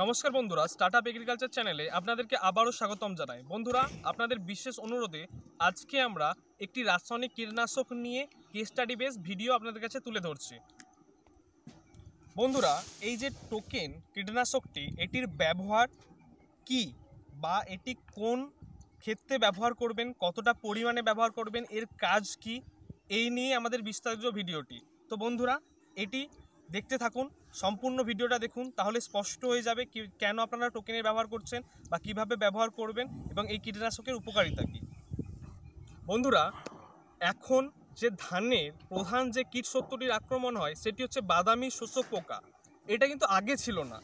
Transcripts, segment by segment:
নমস্কার বন্ধুরা start up agriculture চ্যানেলে আপনাদেরকে আবারও স্বাগতম জানাই বন্ধুরা আপনাদের বিশেষ অনুরোধে আজকে আমরা একটি রাসায়নিক কীটনাশক নিয়ে কেস স্টাডি বেস ভিডিও আপনাদের কাছে তুলে ধরছি বন্ধুরা এই যে টোকেন কীটনাশকটি এটির ব্যবহার কি বা এটি কোন ক্ষেত্রে ব্যবহার করবেন কতটা পরিমাণে ব্যবহার করবেন এর কাজ কি এই নিয়ে আমাদের বিস্তারিত ভিডিওটি তো বন্ধুরা এটি দেখতে থাকুন সম্পূর্ণ ভিডিওটা দেখুন তাহলে স্পষ্ট হয়ে যাবে কি কেন আপনারা টোকেনের ব্যবহার করছেন বা কিভাবে ব্যবহার করবেন এবং এই কীটনাশকের উপকারিতা কী বন্ধুরা এখন যে ধানের প্রধান যে কীট সত্যটির আক্রমণ হয় সেটি হচ্ছে বাদামি শোষক পোকা এটা কিন্তু আগে ছিল না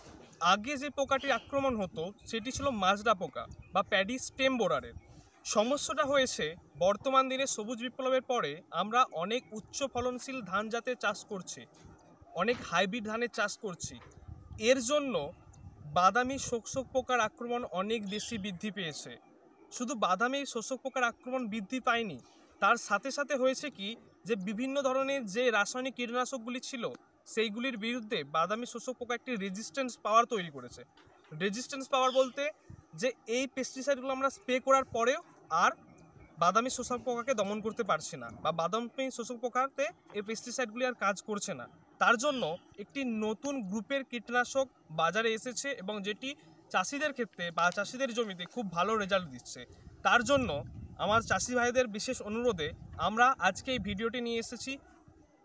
আগে যে পোকাটির আক্রমণ হতো সেটি ছিল মাজরা পোকা বা প্যাডি স্টেম বোরারের সমস্যাটা হয়েছে বর্তমান দিনে সবুজ বিপ্লবের পরে আমরা অনেক উচ্চ ফলনশীল ধান জাতের চাষ করছি অনেক হাইব্রিড ধানের চাষ করছি এর জন্য বাদামি শোষক পোকার আক্রমণ অনেক বেশি বৃদ্ধি পেয়েছে শুধু বাদামি শোষক পোকার আক্রমণ বৃদ্ধি পায়নি তার সাথে সাথে হয়েছে কি যে বিভিন্ন ধরনের যে রাসায়নিক কীটনাশকগুলি ছিল সেইগুলির বিরুদ্ধে বাদামি শোষক পোকা একটি রেজিস্ট্যান্স পাওয়ার তৈরি করেছে রেজিস্ট্যান্স পাওয়ার বলতে যে এই পেস্টিসাইডগুলো আমরা স্প্রে করার পরেও আর বাদামি শোষক পোকাকে দমন করতে পারছি না বা বাদামি শোষক পোকাতে এই পেস্টিসাইডগুলি আর কাজ করছে না তার জন্য একটি নতুন গ্রুপের কীটনাশক বাজারে এসেছে এবং যেটি চাষিদের ক্ষেত্রে বা চাষিদের জমিতে খুব ভালো রেজাল্ট দিচ্ছে তার জন্য আমার চাষি ভাইদের বিশেষ অনুরোধে আমরা আজকে এই ভিডিওটি নিয়ে এসেছি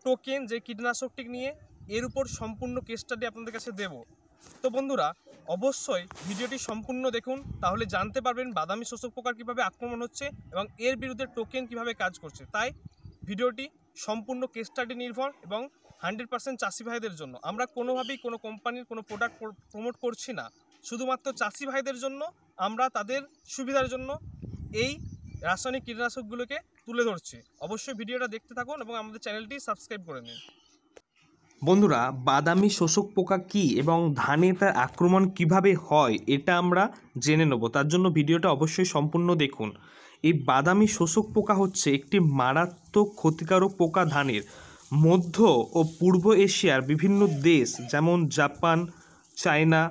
টোকেন যে কীটনাশকটি নিয়ে এর উপর সম্পূর্ণ কেস স্টাডি আপনাদের কাছে দেব তো বন্ধুরা অবশ্যই ভিডিওটি সম্পূর্ণ দেখুন তাহলে জানতে পারবেন বাদামি শোষক পোকার কীভাবে আক্রমণ হচ্ছে এবং এর বিরুদ্ধে টোকেন কিভাবে কাজ করছে তাই ভিডিওটি সম্পূর্ণ কেস স্টাডি নির্ভর এবং হান্ড্রেড পার্সেন্ট চাষি ভাইদের জন্য আমরা কোনোভাবেই কোনো কোম্পানির কোনো প্রোডাক্ট প্রমোট করছি না শুধুমাত্র চাষি ভাইদের জন্য আমরা তাদের সুবিধার জন্য এই রাসায়নিক কীটনাশকগুলোকে তুলে ধরছি অবশ্যই ভিডিওটা দেখতে থাকুন এবং আমাদের চ্যানেলটি সাবস্ক্রাইব করে নিন বন্ধুরা বাদামি শোষক পোকা কি এবং ধানে তার আক্রমণ কিভাবে হয় এটা আমরা জেনে নেব তার জন্য ভিডিওটা অবশ্যই সম্পূর্ণ দেখুন এই বাদামি শোষক পোকা হচ্ছে একটি মারাত্মক ক্ষতিকারক পোকা ধানের মধ্য ও পূর্ব এশিয়ার বিভিন্ন দেশ যেমন জাপান চায়না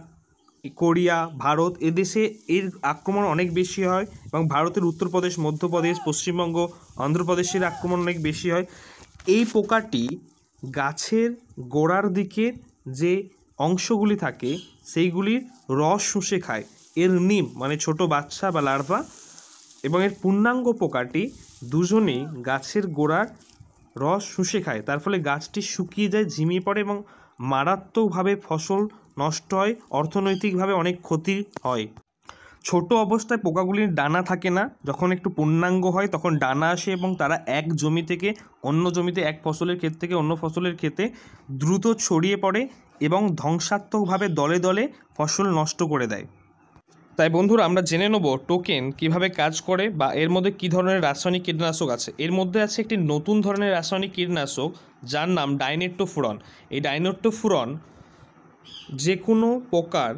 কোরিয়া ভারত এদেশে এর আক্রমণ অনেক বেশি হয় এবং ভারতের উত্তরপ্রদেশ মধ্যপ্রদেশ পশ্চিমবঙ্গ অন্ধ্রপ্রদেশের আক্রমণ অনেক বেশি হয় এই পোকাটি গাছের গোড়ার দিকে যে অংশগুলি থাকে সেইগুলির রস শুষে খায় এর নিম মানে ছোট বাচ্চা বা লার্ভা এবং এর পূর্ণাঙ্গ পোকাটি দুজনেই গাছের গোড়ার রস শুষে খায় তার ফলে গাছটি শুকিয়ে যায় ঝিমিয়ে পড়ে এবং মারাত্মকভাবে ফসল নষ্ট হয় অর্থনৈতিকভাবে অনেক ক্ষতি হয় ছোট অবস্থায় পোকাগুলির ডানা থাকে না যখন একটু পূর্ণাঙ্গ হয় তখন ডানা আসে এবং তারা এক জমি থেকে অন্য জমিতে এক ফসলের ক্ষেত থেকে অন্য ফসলের ক্ষেতে দ্রুত ছড়িয়ে পড়ে এবং ধ্বংসাত্মকভাবে দলে দলে ফসল নষ্ট করে দেয় তাই বন্ধুরা আমরা জেনে নেব টোকেন কিভাবে কাজ করে বা এর মধ্যে কী ধরনের রাসায়নিক কীটনাশক আছে এর মধ্যে আছে একটি নতুন ধরনের রাসায়নিক কীটনাশক যার নাম ডাইনেট্টোফুরন এই ডাইনেট্টোফুরন যে কোনো পোকার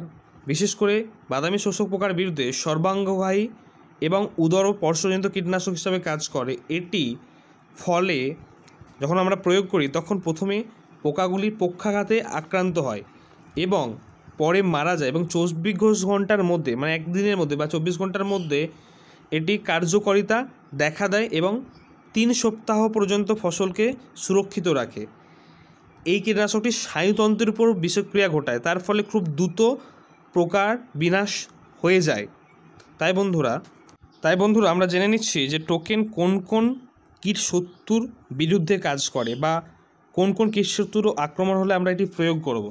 বিশেষ করে বাদামি শোষক পোকার বিরুদ্ধে সর্বাঙ্গবাহী এবং উদর ও পর্শজনিত কীটনাশক হিসাবে কাজ করে এটি ফলে যখন আমরা প্রয়োগ করি তখন প্রথমে পোকাগুলি পক্ষাঘাতে আক্রান্ত হয় এবং পরে মারা যায় এবং চব্বিশ ঘন্টার মধ্যে মানে একদিনের মধ্যে বা চব্বিশ ঘন্টার মধ্যে এটি কার্যকারিতা দেখা দেয় এবং তিন সপ্তাহ পর্যন্ত ফসলকে সুরক্ষিত রাখে এই কীটনাশকটি স্নায়ুতন্ত্রের উপর বিষক্রিয়া ঘটায় তার ফলে খুব দ্রুত প্রকার বিনাশ হয়ে যায় তাই বন্ধুরা তাই বন্ধুরা আমরা জেনে নিচ্ছি যে টোকেন কোন কোন কীট শত্রুর বিরুদ্ধে কাজ করে বা কোন কোন কীট শত্রুর আক্রমণ হলে আমরা এটি প্রয়োগ করব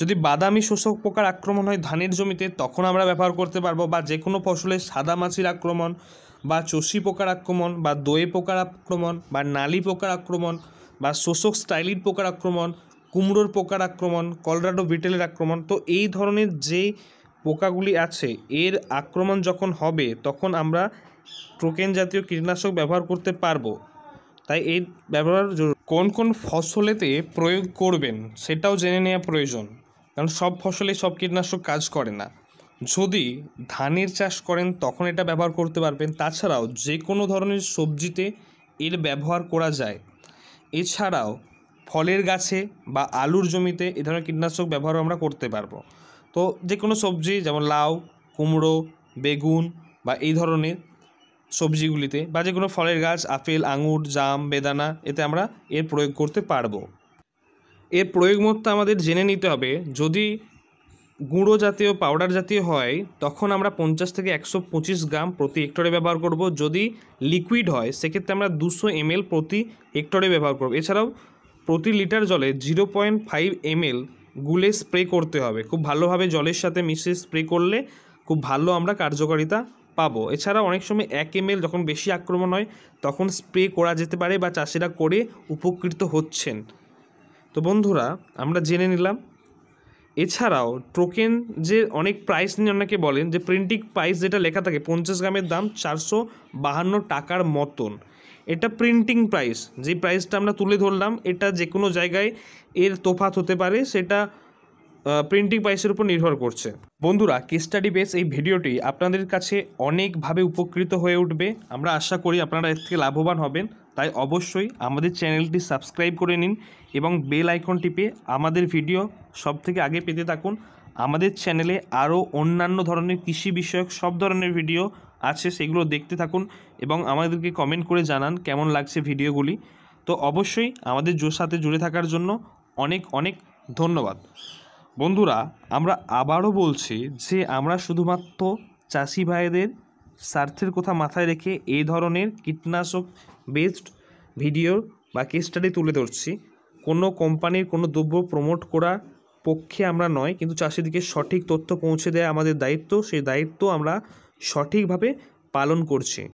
যদি বাদামি শোষক পোকার আক্রমণ হয় ধানের জমিতে তখন আমরা ব্যবহার করতে পারবো বা যে কোনো ফসলে সাদা মাছির আক্রমণ বা চষি পোকার আক্রমণ বা দোয়ে পোকার আক্রমণ বা নালি পোকার আক্রমণ বা শোষক স্টাইলিড পোকার আক্রমণ কুমড়োর পোকার আক্রমণ কলরাডো বিটেলের আক্রমণ তো এই ধরনের যে পোকাগুলি আছে এর আক্রমণ যখন হবে তখন আমরা ট্রোকেন জাতীয় কীটনাশক ব্যবহার করতে পারবো তাই এই ব্যবহার কোন কোন ফসলেতে প্রয়োগ করবেন সেটাও জেনে নেওয়া প্রয়োজন কারণ সব ফসলে সব কীটনাশক কাজ করে না যদি ধানের চাষ করেন তখন এটা ব্যবহার করতে পারবেন তাছাড়াও যে কোনো ধরনের সবজিতে এর ব্যবহার করা যায় এছাড়াও ফলের গাছে বা আলুর জমিতে এ ধরনের কীটনাশক ব্যবহার আমরা করতে পারবো তো যে কোনো সবজি যেমন লাউ কুমড়ো বেগুন বা এই ধরনের সবজিগুলিতে বা যে কোনো ফলের গাছ আপেল আঙুর জাম বেদানা এতে আমরা এর প্রয়োগ করতে পারবো এর প্রয়োগমূর্তা আমাদের জেনে নিতে হবে যদি গুঁড়ো জাতীয় পাউডার জাতীয় হয় তখন আমরা পঞ্চাশ থেকে একশো পঁচিশ গ্রাম প্রতি হেক্টরে ব্যবহার করব যদি লিকুইড হয় সেক্ষেত্রে আমরা দুশো এমএল প্রতি হেক্টরে ব্যবহার করব এছাড়াও প্রতি লিটার জলে জিরো পয়েন্ট ফাইভ এমএল গুলে স্প্রে করতে হবে খুব ভালোভাবে জলের সাথে মিশিয়ে স্প্রে করলে খুব ভালো আমরা কার্যকারিতা পাবো এছাড়া অনেক সময় এক এমএল যখন বেশি আক্রমণ হয় তখন স্প্রে করা যেতে পারে বা চাষিরা করে উপকৃত হচ্ছেন তো বন্ধুরা আমরা জেনে নিলাম এছাড়াও টোকেন যে অনেক প্রাইস নিয়ে অনেকে বলেন যে প্রিন্টিং প্রাইস যেটা লেখা থাকে পঞ্চাশ গ্রামের দাম চারশো বাহান্ন টাকার মতন এটা প্রিন্টিং প্রাইস যে প্রাইসটা আমরা তুলে ধরলাম এটা যে কোনো জায়গায় এর তোফাত হতে পারে সেটা প্রিন্টিং প্রাইসের উপর নির্ভর করছে বন্ধুরা কে স্টাডি বেস এই ভিডিওটি আপনাদের কাছে অনেকভাবে উপকৃত হয়ে উঠবে আমরা আশা করি আপনারা এর থেকে লাভবান হবেন তাই অবশ্যই আমাদের চ্যানেলটি সাবস্ক্রাইব করে নিন এবং বেল আইকন টিপে আমাদের ভিডিও সব থেকে আগে পেতে থাকুন আমাদের চ্যানেলে আরও অন্যান্য ধরনের কৃষি বিষয়ক সব ধরনের ভিডিও আছে সেগুলো দেখতে থাকুন এবং আমাদেরকে কমেন্ট করে জানান কেমন লাগছে ভিডিওগুলি তো অবশ্যই আমাদের জোর সাথে জুড়ে থাকার জন্য অনেক অনেক ধন্যবাদ বন্ধুরা আমরা আবারও বলছি যে আমরা শুধুমাত্র চাষি ভাইদের স্বার্থের কথা মাথায় রেখে এই ধরনের কীটনাশক বেসড ভিডিও বা কেস স্টাডি তুলে ধরছি কোনো কোম্পানির কোনো দ্রব্য প্রমোট করা পক্ষে আমরা নয় কিন্তু চাষিদিকে সঠিক তথ্য পৌঁছে দেয় আমাদের দায়িত্ব সেই দায়িত্ব আমরা সঠিকভাবে পালন করছি